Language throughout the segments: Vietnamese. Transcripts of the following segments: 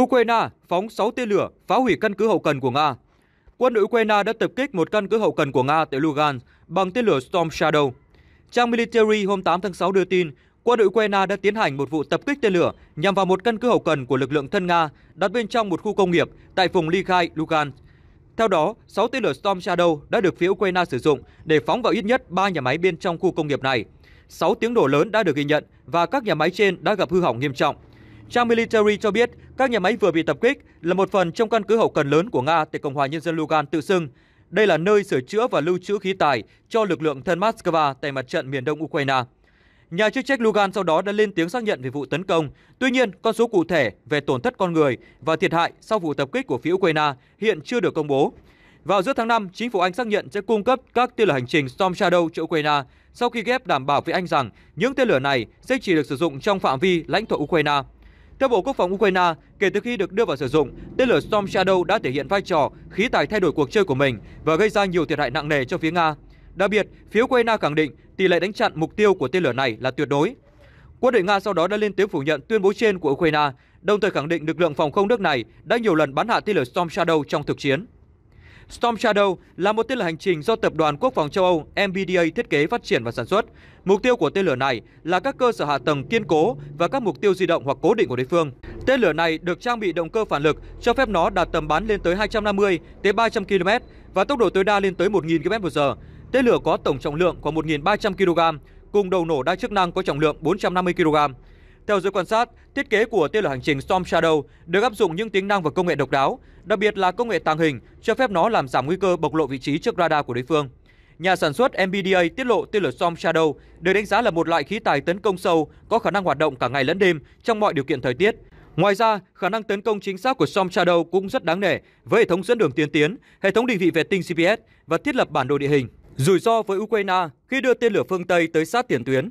Ukraine phóng 6 tên lửa phá hủy căn cứ hậu cần của Nga. Quân đội Ukraine đã tập kích một căn cứ hậu cần của Nga tại Lugansk bằng tên lửa Storm Shadow. Trang Military hôm 8 tháng 6 đưa tin, quân đội Ukraine đã tiến hành một vụ tập kích tên lửa nhằm vào một căn cứ hậu cần của lực lượng thân Nga đặt bên trong một khu công nghiệp tại vùng Likai, Lugansk. Theo đó, 6 tên lửa Storm Shadow đã được phía Ukraine sử dụng để phóng vào ít nhất 3 nhà máy bên trong khu công nghiệp này. 6 tiếng nổ lớn đã được ghi nhận và các nhà máy trên đã gặp hư hỏng nghiêm trọng. Trang Military cho biết các nhà máy vừa bị tập kích là một phần trong căn cứ hậu cần lớn của Nga tại Cộng hòa Nhân dân Lugan tự xưng. Đây là nơi sửa chữa và lưu trữ khí tài cho lực lượng thân Moscow tại mặt trận miền đông Ukraine. Nhà chức trách Lugan sau đó đã lên tiếng xác nhận về vụ tấn công. Tuy nhiên, con số cụ thể về tổn thất con người và thiệt hại sau vụ tập kích của phía Ukraine hiện chưa được công bố. Vào giữa tháng 5, chính phủ Anh xác nhận sẽ cung cấp các tên lửa hành trình Storm Shadow cho Ukraine sau khi ghép đảm bảo với Anh rằng những tên lửa này sẽ chỉ được sử dụng trong phạm vi lãnh thổ Ukraine theo Bộ Quốc phòng Ukraine, kể từ khi được đưa vào sử dụng, tên lửa Storm Shadow đã thể hiện vai trò khí tài thay đổi cuộc chơi của mình và gây ra nhiều thiệt hại nặng nề cho phía Nga. Đặc biệt, phía Ukraine khẳng định tỷ lệ đánh chặn mục tiêu của tên lửa này là tuyệt đối. Quân đội Nga sau đó đã lên tiếng phủ nhận tuyên bố trên của Ukraine, đồng thời khẳng định lực lượng phòng không nước này đã nhiều lần bắn hạ tên lửa Storm Shadow trong thực chiến. Storm Shadow là một tên lửa hành trình do Tập đoàn Quốc phòng châu Âu MBDA thiết kế phát triển và sản xuất. Mục tiêu của tên lửa này là các cơ sở hạ tầng kiên cố và các mục tiêu di động hoặc cố định của đối phương. Tên lửa này được trang bị động cơ phản lực cho phép nó đạt tầm bắn lên tới 250 tới 300 km và tốc độ tối đa lên tới 1.000 km/h. Tên lửa có tổng trọng lượng khoảng 1.300 kg, cùng đầu nổ đa chức năng có trọng lượng 450 kg. Theo giới quan sát, thiết kế của tên lửa hành trình Storm Shadow được áp dụng những tính năng và công nghệ độc đáo, đặc biệt là công nghệ tàng hình cho phép nó làm giảm nguy cơ bộc lộ vị trí trước radar của đối phương. Nhà sản xuất MBDA tiết lộ tên lửa Storm Shadow được đánh giá là một loại khí tài tấn công sâu có khả năng hoạt động cả ngày lẫn đêm trong mọi điều kiện thời tiết. Ngoài ra, khả năng tấn công chính xác của Storm Shadow cũng rất đáng nể với hệ thống dẫn đường tiên tiến, hệ thống định vị vệ tinh GPS và thiết lập bản đồ địa hình. Rủi ro với Ukraine khi đưa tên lửa phương Tây tới sát tiền tuyến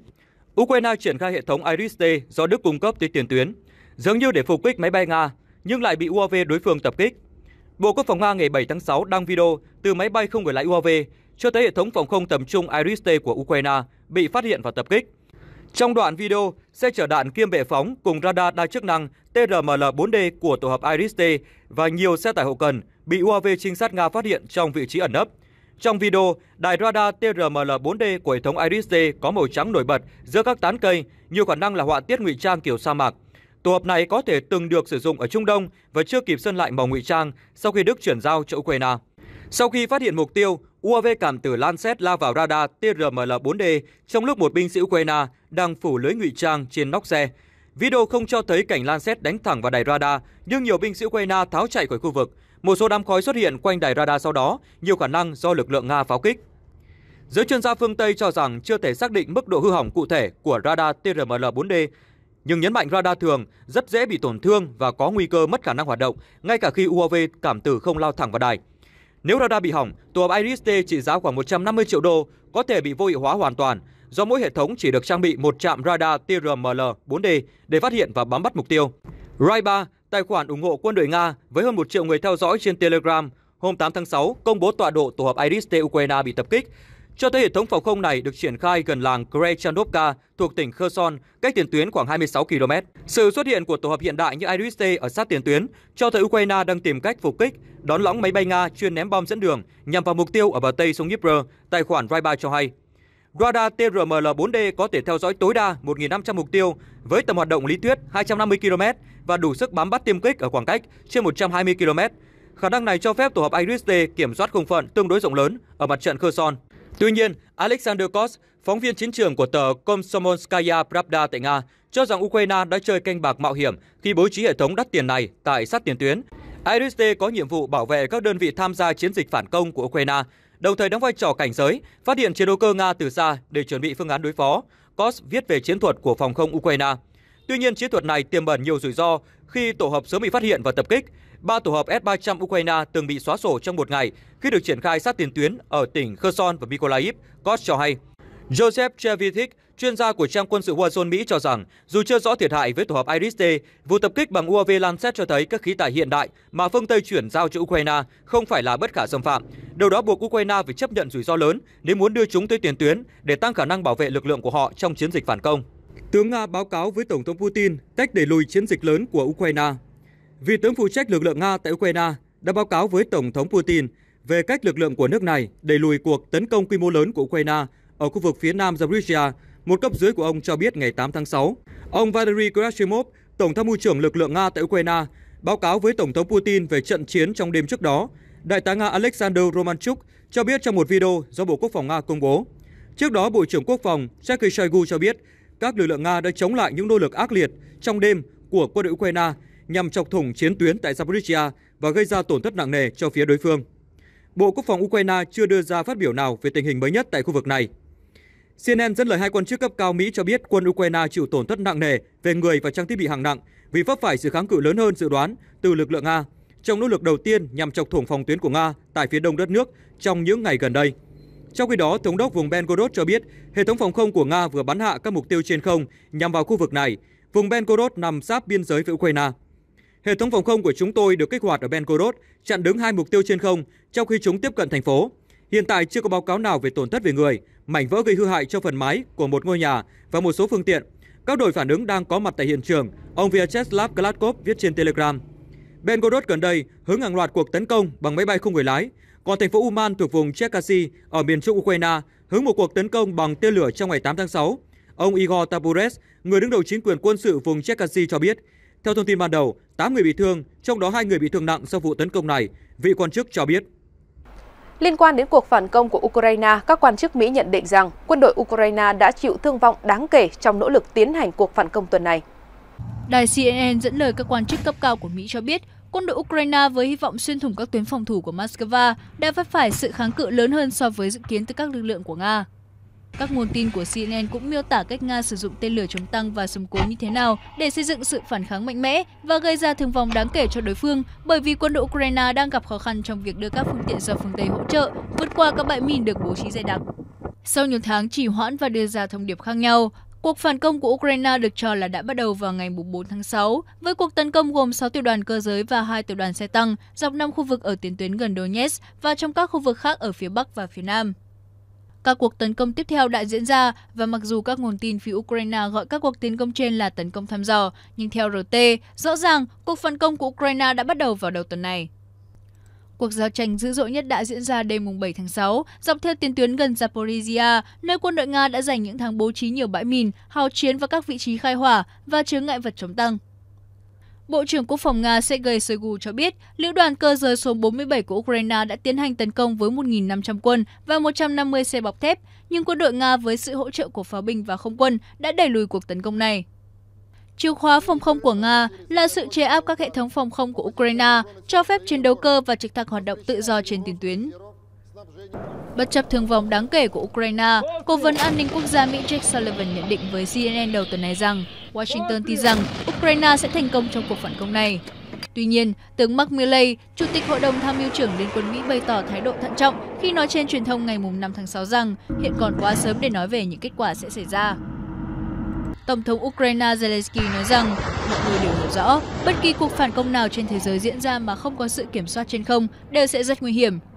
Ukraine triển khai hệ thống Iris-T do Đức cung cấp tới tiền tuyến, dường như để phục kích máy bay Nga, nhưng lại bị UAV đối phương tập kích. Bộ Quốc phòng Nga ngày 7 tháng 6 đăng video từ máy bay không người lái UAV cho thấy hệ thống phòng không tầm trung Iris-T của Ukraine bị phát hiện và tập kích. Trong đoạn video, xe chở đạn kiêm bệ phóng cùng radar đa chức năng TRML-4D của tổ hợp Iris-T và nhiều xe tải hậu cần bị UAV trinh sát Nga phát hiện trong vị trí ẩn nấp – trong video, đài radar TRML-4D của hệ thống Iris-T có màu trắng nổi bật giữa các tán cây, nhiều khả năng là họa tiết ngụy trang kiểu sa mạc. Tổ hợp này có thể từng được sử dụng ở Trung Đông và chưa kịp sơn lại màu ngụy trang sau khi Đức chuyển giao cho Ukraine. Sau khi phát hiện mục tiêu, UAV cảm tử Lancet lao vào radar TRML-4D trong lúc một binh sĩ Ukraine đang phủ lưới ngụy trang trên nóc xe. Video không cho thấy cảnh Lancet đánh thẳng vào đài radar, nhưng nhiều binh sĩ Ukraine tháo chạy khỏi khu vực. Một số đám khói xuất hiện quanh đài radar sau đó, nhiều khả năng do lực lượng Nga pháo kích. Giới chuyên gia phương Tây cho rằng chưa thể xác định mức độ hư hỏng cụ thể của radar TRML-4D, nhưng nhấn mạnh radar thường rất dễ bị tổn thương và có nguy cơ mất khả năng hoạt động ngay cả khi UAV cảm tử không lao thẳng vào đài. Nếu radar bị hỏng, tổ hợp Iris-T trị giá khoảng 150 triệu đô có thể bị vô hiệu hóa hoàn toàn do mỗi hệ thống chỉ được trang bị một trạm radar TRML-4D để phát hiện và bám bắt mục tiêu. Rai 3 tài khoản ủng hộ quân đội Nga với hơn 1 triệu người theo dõi trên Telegram, hôm 8 tháng 6 công bố tọa độ tổ hợp Iris-T Ukraine bị tập kích. Cho thấy hệ thống phòng không này được triển khai gần làng Krechanovka thuộc tỉnh Kherson, cách tiền tuyến khoảng 26 km. Sự xuất hiện của tổ hợp hiện đại như Iris-T ở sát tiền tuyến cho thấy Ukraine đang tìm cách phục kích, đón lõng máy bay Nga chuyên ném bom dẫn đường nhằm vào mục tiêu ở bờ Tây sông Dnipro, tài khoản Ryba cho hay. Radar TRML-4D có thể theo dõi tối đa 1.500 mục tiêu với tầm hoạt động lý thuyết 250 km và đủ sức bám bắt tiêm kích ở khoảng cách trên 120 km. Khả năng này cho phép tổ hợp iris d kiểm soát không phận tương đối rộng lớn ở mặt trận Kherson. Tuy nhiên, Alexander Kos, phóng viên chiến trường của tờ Komsomolskaya Pravda tại Nga, cho rằng Ukraine đã chơi canh bạc mạo hiểm khi bố trí hệ thống đắt tiền này tại sát tiền tuyến. iris d có nhiệm vụ bảo vệ các đơn vị tham gia chiến dịch phản công của Ukraine, đồng thời đóng vai trò cảnh giới, phát hiện chiến đấu cơ Nga từ xa để chuẩn bị phương án đối phó. COS viết về chiến thuật của phòng không Ukraine. Tuy nhiên, chiến thuật này tiềm ẩn nhiều rủi ro khi tổ hợp sớm bị phát hiện và tập kích. Ba tổ hợp S-300 Ukraine từng bị xóa sổ trong một ngày khi được triển khai sát tiền tuyến ở tỉnh Kherson và Mykolaiv, Koch cho hay. Joseph Chevitik, chuyên gia của trang quân sự Wazon Mỹ cho rằng, dù chưa rõ thiệt hại với tổ hợp iris d vụ tập kích bằng UAV Lancet cho thấy các khí tài hiện đại mà phương Tây chuyển giao cho Ukraine không phải là bất khả xâm phạm. Điều đó buộc Ukraine phải chấp nhận rủi ro lớn nếu muốn đưa chúng tới tiền tuyến để tăng khả năng bảo vệ lực lượng của họ trong chiến dịch phản công. Tướng Nga báo cáo với Tổng thống Putin cách đẩy lùi chiến dịch lớn của Ukraine. Vị tướng phụ trách lực lượng Nga tại Ukraine đã báo cáo với Tổng thống Putin về cách lực lượng của nước này đẩy lùi cuộc tấn công quy mô lớn của Ukraine ở khu vực phía nam Zaporizhia, một cấp dưới của ông cho biết ngày 8 tháng 6. Ông Valery Gerasimov, Tổng tham mưu trưởng lực lượng Nga tại Ukraine, báo cáo với Tổng thống Putin về trận chiến trong đêm trước đó. Đại tá Nga Alexander Romanchuk cho biết trong một video do Bộ Quốc phòng Nga công bố. Trước đó, Bộ trưởng Quốc phòng Sergei Shoigu cho biết các lực lượng Nga đã chống lại những nỗ lực ác liệt trong đêm của quân đội Ukraine nhằm chọc thủng chiến tuyến tại Zaporizhia và gây ra tổn thất nặng nề cho phía đối phương. Bộ Quốc phòng Ukraine chưa đưa ra phát biểu nào về tình hình mới nhất tại khu vực này. CNN dẫn lời hai quan chức cấp cao Mỹ cho biết quân Ukraine chịu tổn thất nặng nề về người và trang thiết bị hạng nặng vì vấp phải sự kháng cự lớn hơn dự đoán từ lực lượng Nga trong nỗ lực đầu tiên nhằm chọc thủng phòng tuyến của Nga tại phía đông đất nước trong những ngày gần đây. Trong khi đó, Thống đốc vùng Belgorod cho biết hệ thống phòng không của Nga vừa bắn hạ các mục tiêu trên không nhằm vào khu vực này. Vùng Belgorod nằm sát biên giới với Ukraine. Hệ thống phòng không của chúng tôi được kích hoạt ở Belgorod, chặn đứng hai mục tiêu trên không trong khi chúng tiếp cận thành phố. Hiện tại chưa có báo cáo nào về tổn thất về người, mảnh vỡ gây hư hại cho phần mái của một ngôi nhà và một số phương tiện. Các đội phản ứng đang có mặt tại hiện trường, ông Vyacheslav Gladkov viết trên Telegram. Belgorod gần đây hứng hàng loạt cuộc tấn công bằng máy bay không người lái, còn thành phố Uman thuộc vùng Cherkasy ở miền trung Ukraine hứng một cuộc tấn công bằng tên lửa trong ngày 8 tháng 6. Ông Igor Taburet, người đứng đầu chính quyền quân sự vùng Cherkasy cho biết, theo thông tin ban đầu, 8 người bị thương, trong đó 2 người bị thương nặng sau vụ tấn công này, vị quan chức cho biết. Liên quan đến cuộc phản công của Ukraine, các quan chức Mỹ nhận định rằng quân đội Ukraine đã chịu thương vong đáng kể trong nỗ lực tiến hành cuộc phản công tuần này. Đài CNN dẫn lời các quan chức cấp cao của Mỹ cho biết Quân đội Ukraine với hy vọng xuyên thủng các tuyến phòng thủ của Moscow đã vấp phải sự kháng cự lớn hơn so với dự kiến từ các lực lượng của Nga. Các nguồn tin của CNN cũng miêu tả cách Nga sử dụng tên lửa chống tăng và súng cối như thế nào để xây dựng sự phản kháng mạnh mẽ và gây ra thương vong đáng kể cho đối phương bởi vì quân đội Ukraine đang gặp khó khăn trong việc đưa các phương tiện do phương Tây hỗ trợ vượt qua các bãi mìn được bố trí dày đặc. Sau nhiều tháng chỉ hoãn và đưa ra thông điệp khác nhau, Cuộc phản công của Ukraine được cho là đã bắt đầu vào ngày 4 tháng 6, với cuộc tấn công gồm 6 tiểu đoàn cơ giới và 2 tiểu đoàn xe tăng dọc 5 khu vực ở tiền tuyến gần Donetsk và trong các khu vực khác ở phía Bắc và phía Nam. Các cuộc tấn công tiếp theo đã diễn ra và mặc dù các nguồn tin phía Ukraine gọi các cuộc tiến công trên là tấn công thăm dò, nhưng theo RT, rõ ràng cuộc phản công của Ukraine đã bắt đầu vào đầu tuần này. Cuộc giao tranh dữ dội nhất đã diễn ra đêm mùng 7 tháng 6, dọc theo tiền tuyến gần Zaporizhia, nơi quân đội Nga đã dành những tháng bố trí nhiều bãi mìn, hào chiến và các vị trí khai hỏa và chứa ngại vật chống tăng. Bộ trưởng Quốc phòng Nga Sergei Shoigu cho biết, lữ đoàn cơ giới số 47 của Ukraine đã tiến hành tấn công với 1.500 quân và 150 xe bọc thép, nhưng quân đội Nga với sự hỗ trợ của pháo binh và không quân đã đẩy lùi cuộc tấn công này. Chìa khóa phòng không của Nga là sự chế áp các hệ thống phòng không của Ukraine, cho phép chiến đấu cơ và trực thăng hoạt động tự do trên tiền tuyến. Bất chấp thương vong đáng kể của Ukraine, Cố vấn An ninh Quốc gia Mỹ Jake Sullivan nhận định với CNN đầu tuần này rằng Washington tin rằng Ukraine sẽ thành công trong cuộc phản công này. Tuy nhiên, tướng Mark Milley, Chủ tịch Hội đồng Tham mưu trưởng Liên quân Mỹ bày tỏ thái độ thận trọng khi nói trên truyền thông ngày 5 tháng 6 rằng hiện còn quá sớm để nói về những kết quả sẽ xảy ra. Tổng thống Ukraine Zelensky nói rằng mọi người đều hiểu rõ bất kỳ cuộc phản công nào trên thế giới diễn ra mà không có sự kiểm soát trên không đều sẽ rất nguy hiểm.